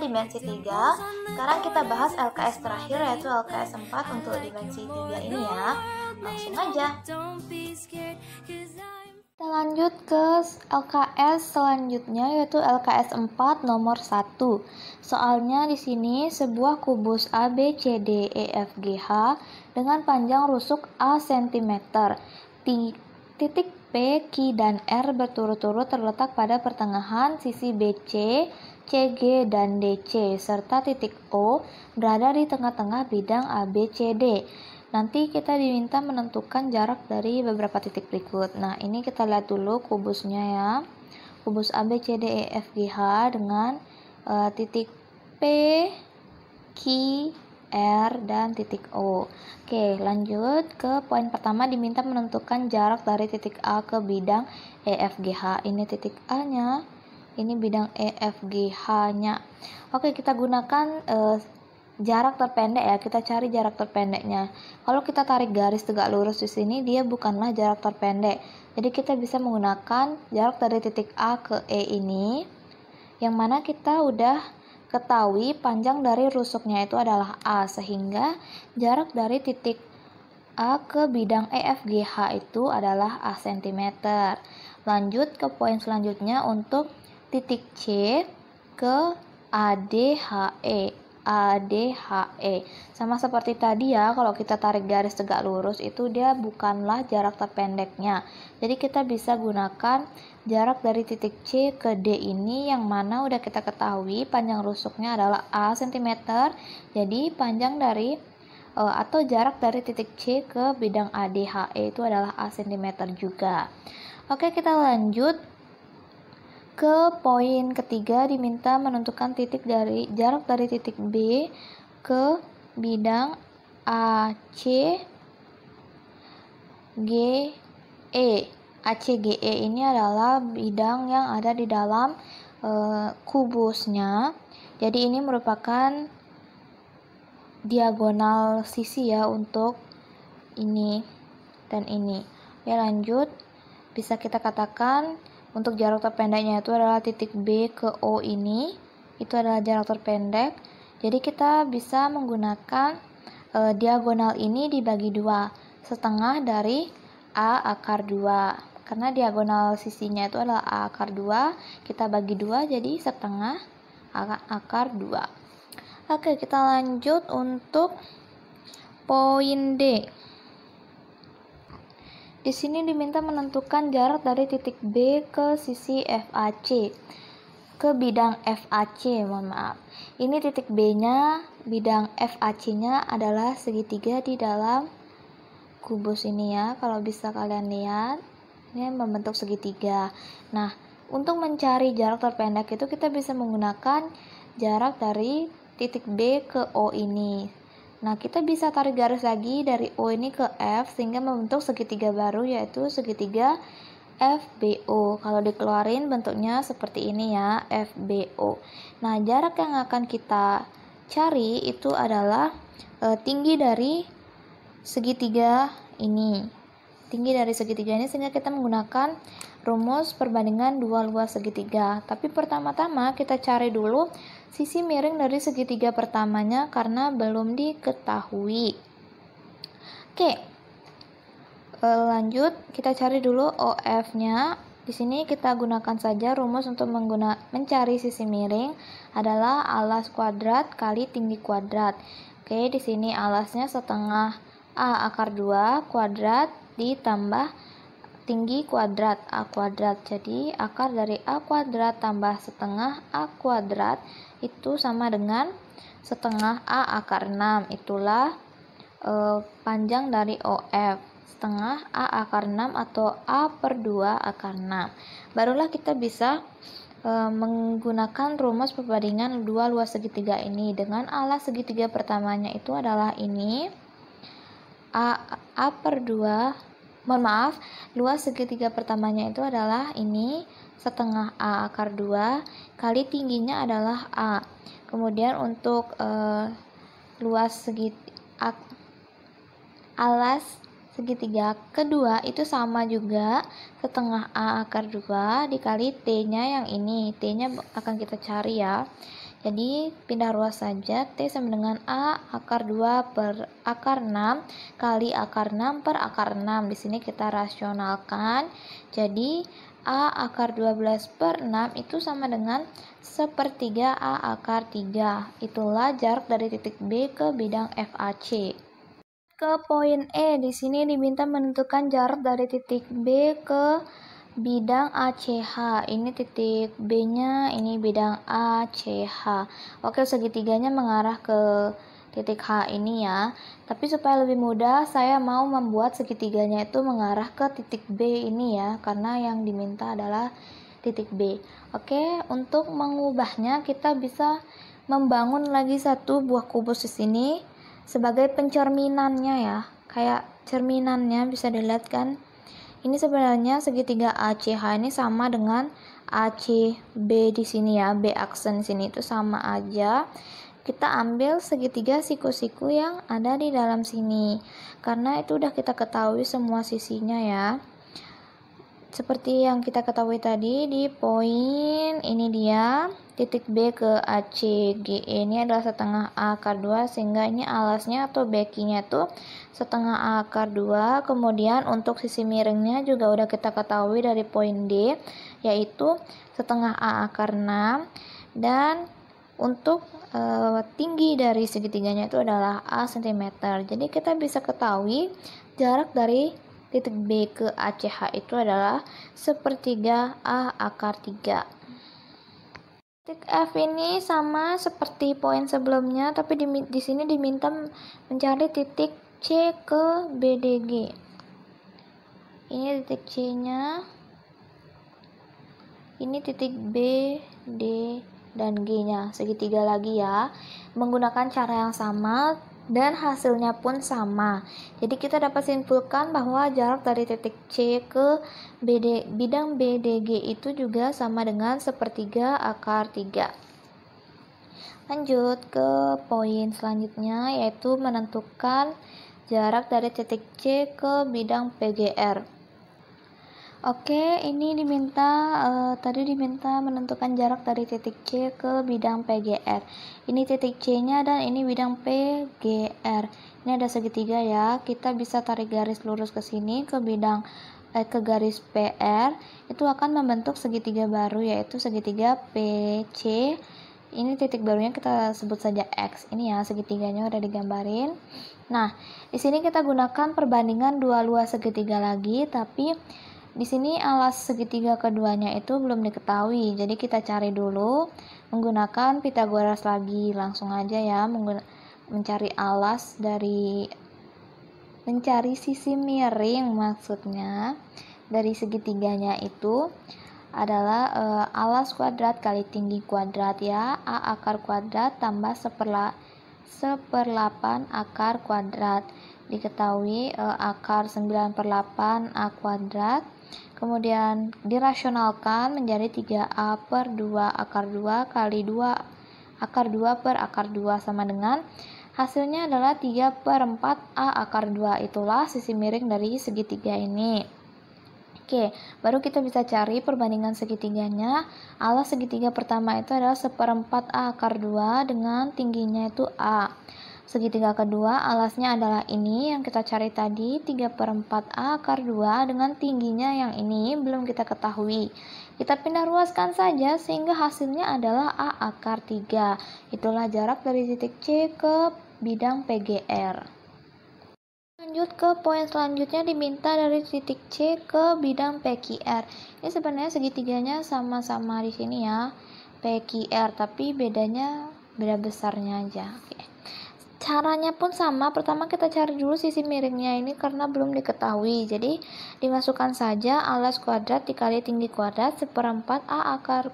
dimensi 3 Sekarang kita bahas LKS terakhir yaitu LKS 4 untuk dimensi 3 ini ya Langsung aja kita lanjut ke LKS selanjutnya yaitu LKS 4 nomor 1. Soalnya di sini sebuah kubus ABCDEFGH dengan panjang rusuk A cm. titik P, Q dan R berturut-turut terletak pada pertengahan sisi BC CG, dan DC, serta titik O berada di tengah-tengah bidang ABCD. Nanti kita diminta menentukan jarak dari beberapa titik berikut. Nah, ini kita lihat dulu kubusnya ya. Kubus ABCD EFGH dengan uh, titik P, Q, R, dan titik O. Oke, lanjut ke poin pertama diminta menentukan jarak dari titik A ke bidang EFGH. Ini titik A-nya, ini bidang EFGH-nya. Oke, kita gunakan uh, jarak terpendek ya, kita cari jarak terpendeknya. Kalau kita tarik garis tegak lurus di sini, dia bukanlah jarak terpendek. Jadi kita bisa menggunakan jarak dari titik A ke E ini, yang mana kita udah ketahui panjang dari rusuknya itu adalah A, sehingga jarak dari titik A ke bidang EFGH itu adalah A cm. Lanjut ke poin selanjutnya untuk titik C ke ADHE ADHE sama seperti tadi ya kalau kita tarik garis tegak lurus itu dia bukanlah jarak terpendeknya jadi kita bisa gunakan jarak dari titik C ke D ini yang mana udah kita ketahui panjang rusuknya adalah A cm jadi panjang dari e, atau jarak dari titik C ke bidang ADHE itu adalah A cm juga oke kita lanjut ke poin ketiga diminta menentukan titik dari jarak dari titik B ke bidang AC GE. ACGE ini adalah bidang yang ada di dalam e, kubusnya. Jadi ini merupakan diagonal sisi ya untuk ini dan ini. Ya lanjut bisa kita katakan untuk jarak terpendeknya itu adalah titik B ke O ini, itu adalah jarak terpendek. Jadi kita bisa menggunakan e, diagonal ini dibagi dua, setengah dari A akar 2. Karena diagonal sisinya itu adalah A akar 2, kita bagi dua jadi setengah A akar 2. Oke, kita lanjut untuk poin D. Di sini diminta menentukan jarak dari titik B ke sisi FAC ke bidang FAC, mohon maaf. Ini titik B-nya, bidang FAC-nya adalah segitiga di dalam kubus ini ya. Kalau bisa kalian lihat, ini membentuk segitiga. Nah, untuk mencari jarak terpendek itu kita bisa menggunakan jarak dari titik B ke O ini. Nah, kita bisa tarik garis lagi dari O ini ke F sehingga membentuk segitiga baru yaitu segitiga FBO. Kalau dikeluarin bentuknya seperti ini ya, FBO. Nah, jarak yang akan kita cari itu adalah e, tinggi dari segitiga ini. Tinggi dari segitiga ini sehingga kita menggunakan rumus perbandingan dua luas segitiga. Tapi pertama-tama kita cari dulu Sisi miring dari segitiga pertamanya karena belum diketahui. Oke, e, lanjut kita cari dulu OF-nya. Di sini kita gunakan saja rumus untuk mengguna, mencari sisi miring adalah alas kuadrat kali tinggi kuadrat. Oke, di sini alasnya setengah A akar 2 kuadrat ditambah tinggi kuadrat A kuadrat. Jadi, akar dari A kuadrat tambah setengah A kuadrat itu sama dengan setengah A akar 6 itulah e, panjang dari OF setengah A akar 6 atau A per 2 akar 6 barulah kita bisa e, menggunakan rumus perbandingan dua luas segitiga ini dengan alas segitiga pertamanya itu adalah ini A, A per 2 mohon maaf, luas segitiga pertamanya itu adalah ini setengah A akar 2 kali tingginya adalah A. Kemudian untuk uh, luas segitiga alas segitiga kedua itu sama juga setengah A akar 2 dikali T-nya yang ini. T-nya akan kita cari ya. Jadi pindah ruas saja T sama dengan A akar 2 per akar 6 kali akar 6 per akar 6. Di sini kita rasionalkan. Jadi A akar 12 per 6 itu sama dengan sepertiga A akar 3. Itulah jarak dari titik B ke bidang FAC. Ke poin E, di sini diminta menentukan jarak dari titik B ke bidang ACH ini titik B-nya ini bidang ACH oke segitiganya mengarah ke titik H ini ya tapi supaya lebih mudah saya mau membuat segitiganya itu mengarah ke titik B ini ya karena yang diminta adalah titik B oke untuk mengubahnya kita bisa membangun lagi satu buah kubus di sini sebagai pencerminannya ya kayak cerminannya bisa dilihat kan ini sebenarnya segitiga ACH ini sama dengan ACB di sini ya, B aksen sini itu sama aja. Kita ambil segitiga siku-siku yang ada di dalam sini. Karena itu udah kita ketahui semua sisinya ya. Seperti yang kita ketahui tadi di poin ini dia titik B ke ACG e, ini adalah setengah A akar 2 sehingga ini alasnya atau backingnya tuh setengah A akar 2 kemudian untuk sisi miringnya juga udah kita ketahui dari poin D yaitu setengah A akar 6 dan untuk e, tinggi dari segitiganya itu adalah A cm jadi kita bisa ketahui jarak dari titik B ke ACH itu adalah sepertiga A akar 3. Titik F ini sama seperti poin sebelumnya, tapi di, di sini diminta mencari titik C ke BDG. Ini titik C-nya. Ini titik B, D, dan G-nya. Segitiga lagi ya. Menggunakan cara yang sama, dan hasilnya pun sama. Jadi kita dapat simpulkan bahwa jarak dari titik C ke BD, bidang BDG itu juga sama dengan sepertiga akar 3. Lanjut ke poin selanjutnya yaitu menentukan jarak dari titik C ke bidang PGR. Oke, ini diminta uh, tadi diminta menentukan jarak dari titik C ke bidang PGR. Ini titik C-nya dan ini bidang PGR. Ini ada segitiga ya. Kita bisa tarik garis lurus ke sini ke bidang eh, ke garis PR. Itu akan membentuk segitiga baru yaitu segitiga PC. Ini titik barunya kita sebut saja X. Ini ya segitiganya udah digambarin. Nah, di sini kita gunakan perbandingan dua luas segitiga lagi tapi di sini alas segitiga keduanya itu belum diketahui, jadi kita cari dulu menggunakan Pitagoras lagi. Langsung aja ya mencari alas dari mencari sisi miring maksudnya dari segitiganya itu adalah e, alas kuadrat kali tinggi kuadrat ya a akar kuadrat tambah seperla seperlapan akar kuadrat diketahui e, akar 9 per 8 a kuadrat Kemudian dirasionalkan menjadi 3A per 2 akar 2 kali 2 akar 2 per akar 2 sama dengan hasilnya adalah 3 per 4A akar 2 itulah sisi miring dari segitiga ini. Oke, baru kita bisa cari perbandingan segitiganya. Alas segitiga pertama itu adalah seperempat A akar 2 dengan tingginya itu A. Segitiga kedua alasnya adalah ini yang kita cari tadi 3 per 4 A akar 2 dengan tingginya yang ini belum kita ketahui. Kita pindah ruaskan saja sehingga hasilnya adalah A akar 3. Itulah jarak dari titik C ke bidang PGR. Lanjut ke poin selanjutnya diminta dari titik C ke bidang PQR. Ini sebenarnya segitiganya sama-sama di sini ya. PQR tapi bedanya beda besarnya aja. Oke caranya pun sama pertama kita cari dulu sisi miringnya ini karena belum diketahui jadi dimasukkan saja alas kuadrat dikali tinggi kuadrat seperempat a akar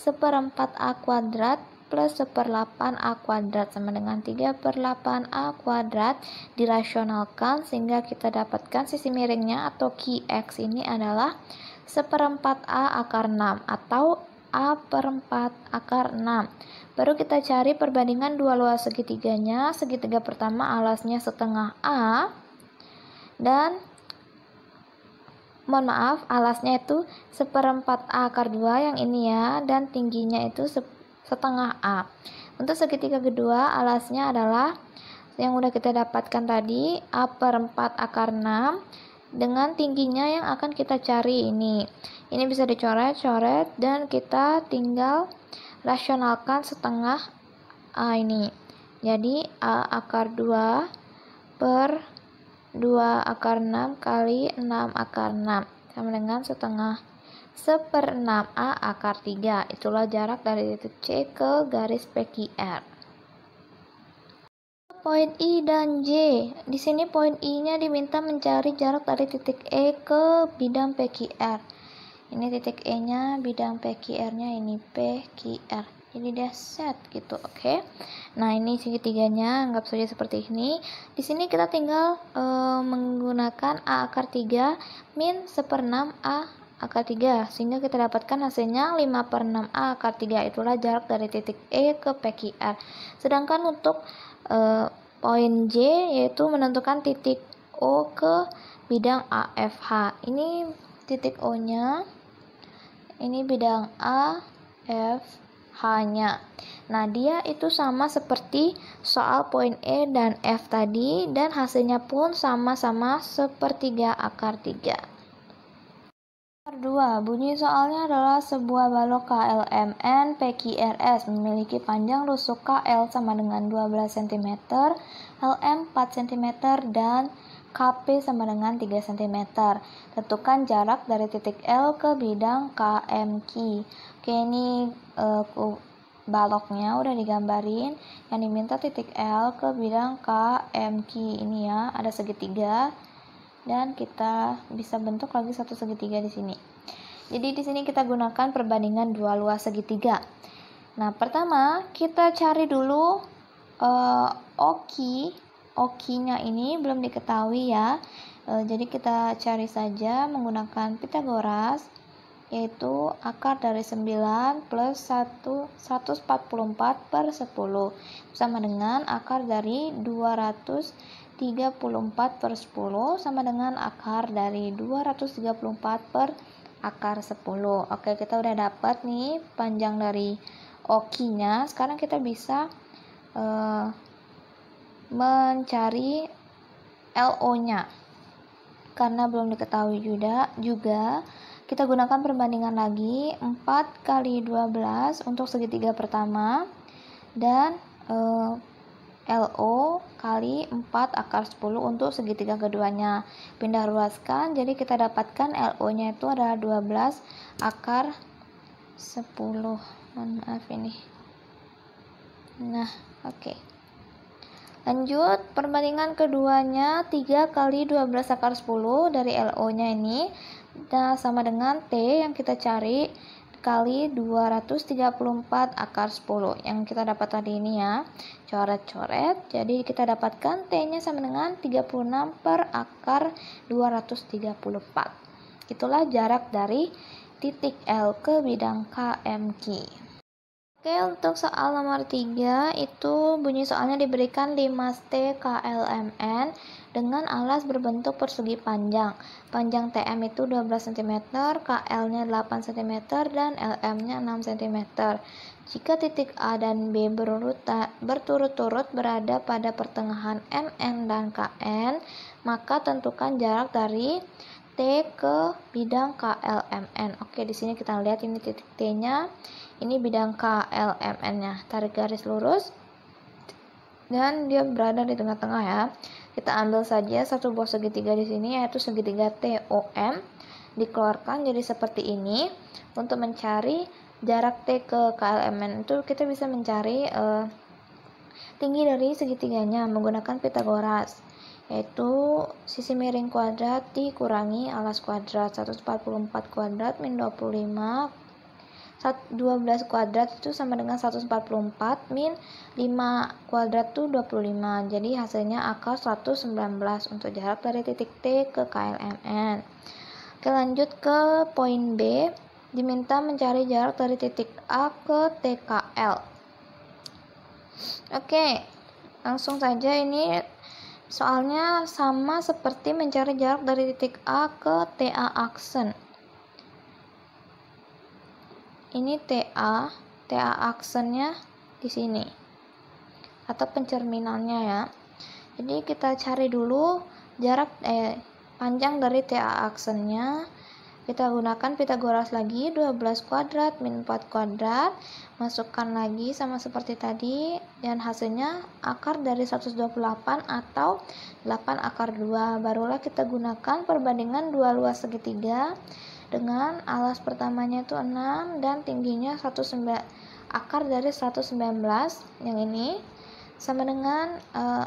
seperempat a kuadrat plus seperlapan a kuadrat sama dengan tiga per 8 a kuadrat dirasionalkan sehingga kita dapatkan sisi miringnya atau qx ini adalah seperempat a akar 6 atau a perempat akar 6 Baru kita cari perbandingan dua luas segitiganya. Segitiga pertama alasnya setengah A dan mohon maaf alasnya itu seperempat A akar 2 yang ini ya dan tingginya itu setengah A untuk segitiga kedua alasnya adalah yang udah kita dapatkan tadi A per 4 akar 6 dengan tingginya yang akan kita cari ini ini bisa dicoret-coret dan kita tinggal rasionalkan setengah A ini. Jadi A akar 2 per 2 akar 6 kali 6 akar 6 sama dengan setengah seper 6A akar 3. Itulah jarak dari titik C ke garis PQR. Poin I dan J. Di sini poin I-nya diminta mencari jarak dari titik E ke bidang PQR ini titik E nya bidang PQR nya ini PQR jadi dia set gitu oke okay? nah ini segitiganya anggap saja seperti ini di sini kita tinggal e, menggunakan A akar 3 min 1 per 6 A akar 3 sehingga kita dapatkan hasilnya 5 per 6 A akar 3 itulah jarak dari titik E ke PQR sedangkan untuk e, poin J yaitu menentukan titik O ke bidang AFH ini titik O nya ini bidang A, F, H-nya. Nah, dia itu sama seperti soal poin E dan F tadi dan hasilnya pun sama-sama sepertiga akar 3. Nomor 2, bunyi soalnya adalah sebuah balok KLMN PQRS memiliki panjang rusuk KL sama dengan 12 cm, LM 4 cm, dan KP sama dengan 3 cm. Tentukan jarak dari titik L ke bidang KMQ. Oke, ini uh, baloknya udah digambarin. Yang diminta titik L ke bidang KMQ ini ya. Ada segitiga dan kita bisa bentuk lagi satu segitiga di sini. Jadi di sini kita gunakan perbandingan dua luas segitiga. Nah, pertama kita cari dulu uh, oki okinya ini belum diketahui ya e, jadi kita cari saja menggunakan Pitagoras yaitu akar dari 9 plus 1 144 per 10 sama dengan akar dari 234 per 10 sama dengan akar dari 234 per akar 10 oke kita udah dapat nih panjang dari okinya sekarang kita bisa uh, mencari LO-nya. Karena belum diketahui juga, juga kita gunakan perbandingan lagi 4 kali 12 untuk segitiga pertama dan e, eh, LO kali 4 akar 10 untuk segitiga keduanya pindah ruaskan jadi kita dapatkan LO nya itu adalah 12 akar 10 maaf ini nah oke okay. Lanjut, perbandingan keduanya 3 kali 12 akar 10 dari LO-nya ini nah, sama dengan T yang kita cari kali 234 akar 10 yang kita dapat tadi ini ya coret-coret jadi kita dapatkan T-nya sama dengan 36 per akar 234 itulah jarak dari titik L ke bidang KMG Oke, untuk soal nomor 3 itu bunyi soalnya diberikan 5T KLMN dengan alas berbentuk persegi panjang. Panjang TM itu 12 cm, KL-nya 8 cm, dan LM-nya 6 cm. Jika titik A dan B berturut-turut berada pada pertengahan MN dan KN, maka tentukan jarak dari T ke bidang KLMN. Oke, di sini kita lihat ini titik T-nya ini bidang KLMN nya tarik garis lurus dan dia berada di tengah-tengah ya kita ambil saja satu buah segitiga di sini yaitu segitiga TOM dikeluarkan jadi seperti ini untuk mencari jarak T ke KLMN itu kita bisa mencari uh, tinggi dari segitiganya menggunakan Pitagoras yaitu sisi miring kuadrat dikurangi alas kuadrat 144 kuadrat min 25 12 kuadrat itu sama dengan 144 min 5 kuadrat itu 25 jadi hasilnya akar 119 untuk jarak dari titik T ke KLMN oke lanjut ke poin B diminta mencari jarak dari titik A ke TKL oke langsung saja ini soalnya sama seperti mencari jarak dari titik A ke TA aksen ini TA, TA aksennya di sini atau pencerminannya ya. Jadi kita cari dulu jarak eh, panjang dari TA aksennya. Kita gunakan Pitagoras lagi 12 kuadrat min 4 kuadrat. Masukkan lagi sama seperti tadi dan hasilnya akar dari 128 atau 8 akar 2. Barulah kita gunakan perbandingan dua luas segitiga dengan alas pertamanya itu 6 dan tingginya 19 akar dari 119 yang ini sama dengan uh,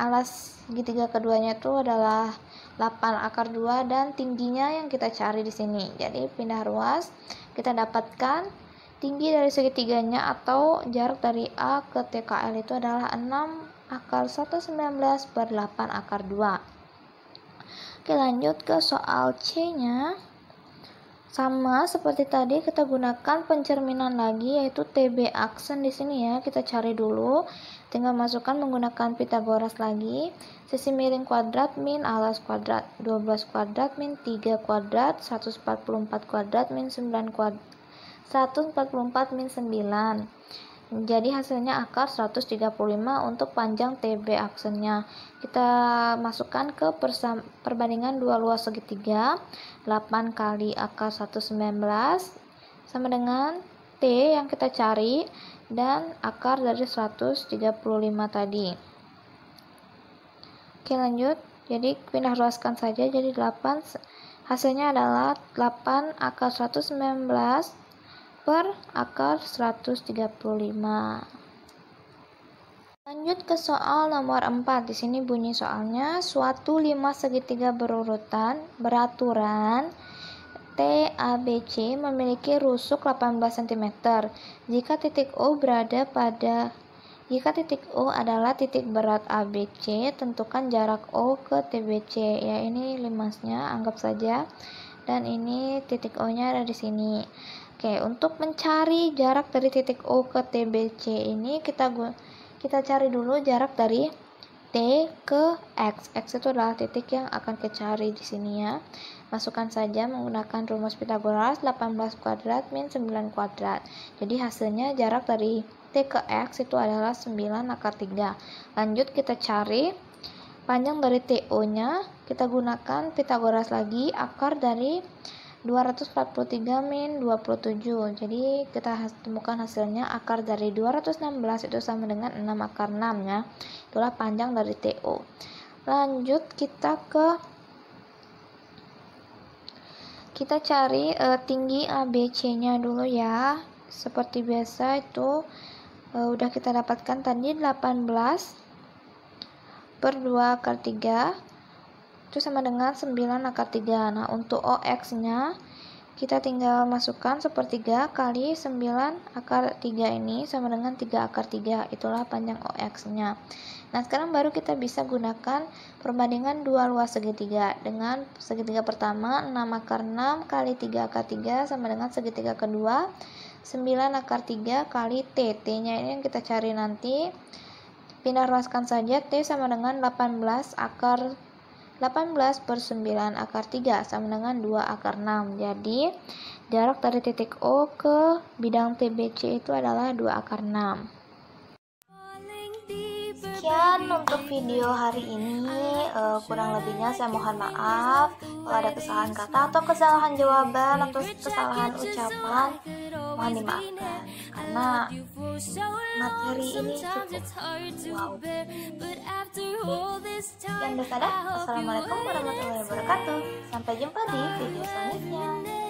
alas segitiga keduanya itu adalah 8 akar 2 dan tingginya yang kita cari di sini. Jadi pindah ruas kita dapatkan tinggi dari segitiganya atau jarak dari A ke TKL itu adalah 6 akar 119 per 8 akar 2. Oke, lanjut ke soal C-nya. Sama seperti tadi kita gunakan pencerminan lagi yaitu TB aksen di sini ya. Kita cari dulu. Tinggal masukkan menggunakan Pitagoras lagi. Sisi miring kuadrat min alas kuadrat. 12 kuadrat min 3 kuadrat. 144 kuadrat min 9 kuadrat. 144 min 9. Jadi hasilnya akar 135 untuk panjang TB aksennya. Kita masukkan ke perbandingan dua luas segitiga 8 kali akar 119 sama dengan T yang kita cari dan akar dari 135 tadi. Oke lanjut. Jadi pindah ruaskan saja jadi 8 hasilnya adalah 8 akar 119 per akar 135. Lanjut ke soal nomor 4. Di sini bunyi soalnya suatu 5 segitiga berurutan beraturan TABC memiliki rusuk 18 cm. Jika titik O berada pada jika titik O adalah titik berat ABC, tentukan jarak O ke TBC. Ya, ini limasnya, anggap saja. Dan ini titik O-nya ada di sini. Oke, untuk mencari jarak dari titik O ke TBC ini kita kita cari dulu jarak dari T ke X. X itu adalah titik yang akan kita cari di sini ya. Masukkan saja menggunakan rumus Pitagoras 18 kuadrat min 9 kuadrat. Jadi hasilnya jarak dari T ke X itu adalah 9 akar 3. Lanjut kita cari panjang dari TO-nya. Kita gunakan Pitagoras lagi akar dari 243 min 27 jadi kita temukan hasilnya akar dari 216 itu sama dengan 6 akar 6 ya itulah panjang dari TO lanjut kita ke kita cari e, tinggi ABC nya dulu ya seperti biasa itu e, udah kita dapatkan tadi 18 per 2 akar 3 itu sama dengan 9 akar 3. Nah, untuk OX-nya kita tinggal masukkan sepertiga kali 9 akar 3 ini sama dengan 3 akar 3. Itulah panjang OX-nya. Nah, sekarang baru kita bisa gunakan perbandingan dua luas segitiga. Dengan segitiga pertama 6 akar 6 kali 3 akar 3 sama dengan segitiga kedua 9 akar 3 kali T. T-nya ini yang kita cari nanti. Pindah ruaskan saja T sama dengan 18 akar 18 per 9 akar 3 sama dengan 2 akar 6. Jadi, jarak dari titik O ke bidang TBC itu adalah 2 akar 6. Sekian untuk video hari ini, uh, kurang lebihnya saya mohon maaf kalau ada kesalahan kata atau kesalahan jawaban atau kesalahan ucapan menimbangkan karena materi ini cukup wow sekian dekada assalamualaikum warahmatullahi wabarakatuh sampai jumpa di video selanjutnya